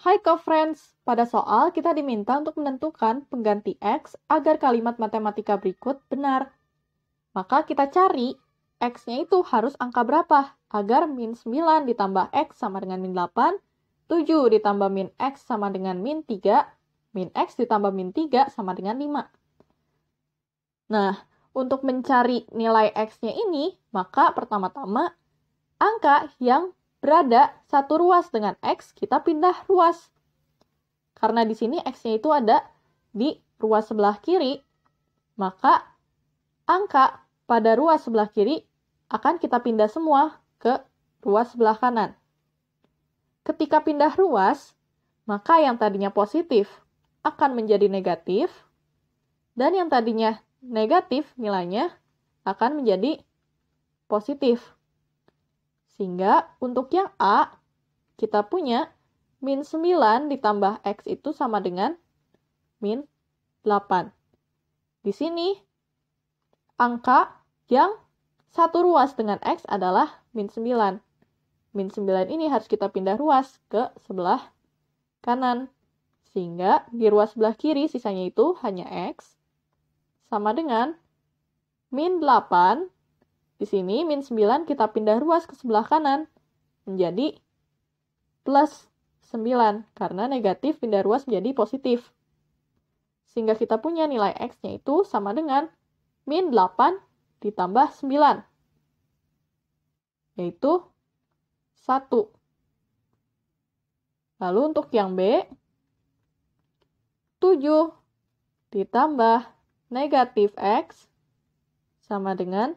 Hai ke friends pada soal kita diminta untuk menentukan pengganti X agar kalimat matematika berikut benar. Maka kita cari X-nya itu harus angka berapa agar min 9 ditambah X sama dengan min 8, 7 ditambah min X sama dengan min 3, min X ditambah min 3 sama dengan 5. Nah, untuk mencari nilai X-nya ini, maka pertama-tama angka yang berada satu ruas dengan X, kita pindah ruas. Karena di sini X-nya itu ada di ruas sebelah kiri, maka angka pada ruas sebelah kiri akan kita pindah semua ke ruas sebelah kanan. Ketika pindah ruas, maka yang tadinya positif akan menjadi negatif, dan yang tadinya negatif nilainya akan menjadi positif. Sehingga untuk yang A, kita punya min 9 ditambah X itu sama dengan min 8. Di sini, angka yang satu ruas dengan X adalah min 9. Min 9 ini harus kita pindah ruas ke sebelah kanan. Sehingga di ruas sebelah kiri sisanya itu hanya X sama dengan min 8 di sini min 9 kita pindah ruas ke sebelah kanan menjadi plus 9 karena negatif pindah ruas menjadi positif. Sehingga kita punya nilai x-nya itu sama dengan min 8 ditambah 9 yaitu 1. Lalu untuk yang B, 7 ditambah negatif X sama dengan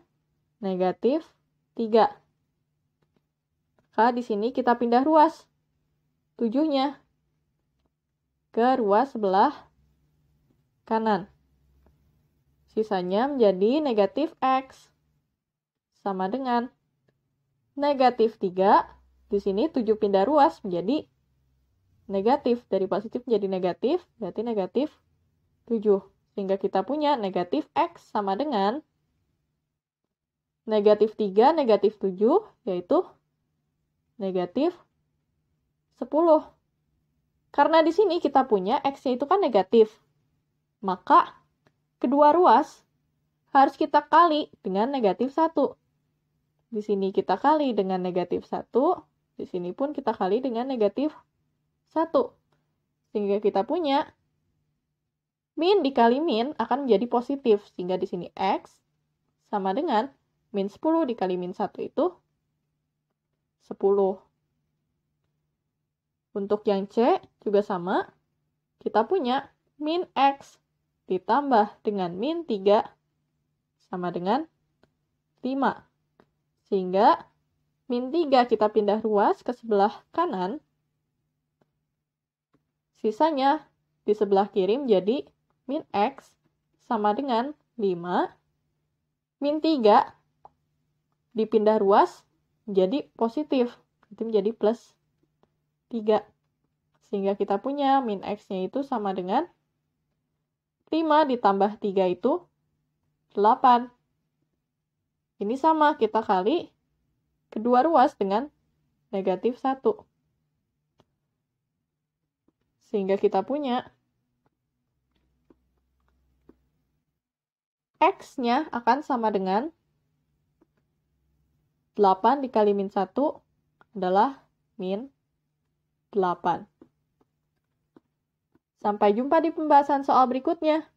negatif 3. Maka di sini kita pindah ruas 7-nya ke ruas sebelah kanan. Sisanya menjadi negatif X sama dengan negatif 3. Di sini 7 pindah ruas menjadi negatif. Dari positif menjadi negatif, berarti negatif 7. Sehingga kita punya negatif X sama dengan negatif 3, negatif 7, yaitu negatif 10. Karena di sini kita punya x itu kan negatif, maka kedua ruas harus kita kali dengan negatif 1. Di sini kita kali dengan negatif 1, di sini pun kita kali dengan negatif 1. Sehingga kita punya min dikali min akan menjadi positif, sehingga di sini x sama dengan Min 10 dikali min 1 itu 10. Untuk yang C juga sama. Kita punya min X ditambah dengan min 3 sama dengan 5. Sehingga min 3 kita pindah ruas ke sebelah kanan. Sisanya di sebelah kiri menjadi min X sama dengan 5. Min 3 dipindah ruas menjadi positif itu menjadi plus 3 sehingga kita punya min x-nya itu sama dengan 5 ditambah 3 itu 8 ini sama kita kali kedua ruas dengan negatif 1 sehingga kita punya x-nya akan sama dengan 8 dikali min 1 adalah min 8. Sampai jumpa di pembahasan soal berikutnya.